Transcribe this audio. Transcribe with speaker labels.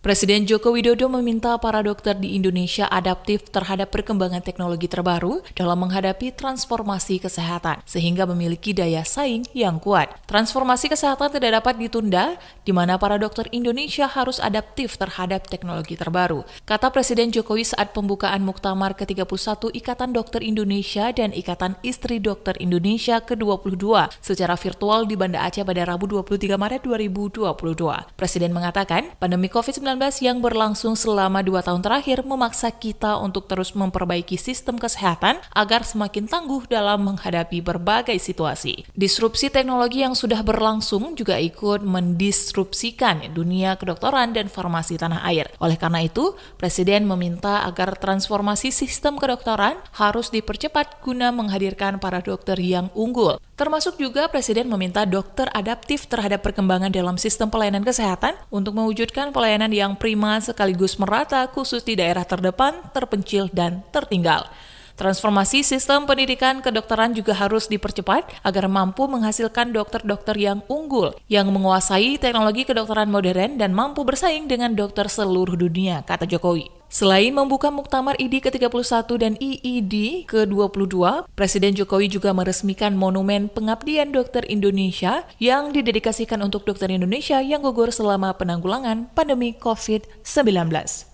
Speaker 1: Presiden Joko Widodo meminta para dokter di Indonesia adaptif terhadap perkembangan teknologi terbaru dalam menghadapi transformasi kesehatan, sehingga memiliki daya saing yang kuat. Transformasi kesehatan tidak dapat ditunda, di mana para dokter Indonesia harus adaptif terhadap teknologi terbaru, kata Presiden Jokowi saat pembukaan Muktamar ke-31 Ikatan Dokter Indonesia dan Ikatan Istri Dokter Indonesia ke-22 secara virtual di Banda Aceh pada Rabu 23 Maret 2022. Presiden mengatakan, pandemi COVID-19 yang berlangsung selama dua tahun terakhir memaksa kita untuk terus memperbaiki sistem kesehatan agar semakin tangguh dalam menghadapi berbagai situasi. Disrupsi teknologi yang sudah berlangsung juga ikut mendisrupsikan dunia kedokteran dan farmasi tanah air. Oleh karena itu, Presiden meminta agar transformasi sistem kedokteran harus dipercepat guna menghadirkan para dokter yang unggul. Termasuk juga Presiden meminta dokter adaptif terhadap perkembangan dalam sistem pelayanan kesehatan untuk mewujudkan pelayanan yang yang prima sekaligus merata khusus di daerah terdepan, terpencil, dan tertinggal. Transformasi sistem pendidikan kedokteran juga harus dipercepat agar mampu menghasilkan dokter-dokter yang unggul, yang menguasai teknologi kedokteran modern dan mampu bersaing dengan dokter seluruh dunia, kata Jokowi. Selain membuka Muktamar ID ke-31 dan IID ke-22, Presiden Jokowi juga meresmikan Monumen Pengabdian Dokter Indonesia yang didedikasikan untuk dokter Indonesia yang gugur selama penanggulangan pandemi COVID-19.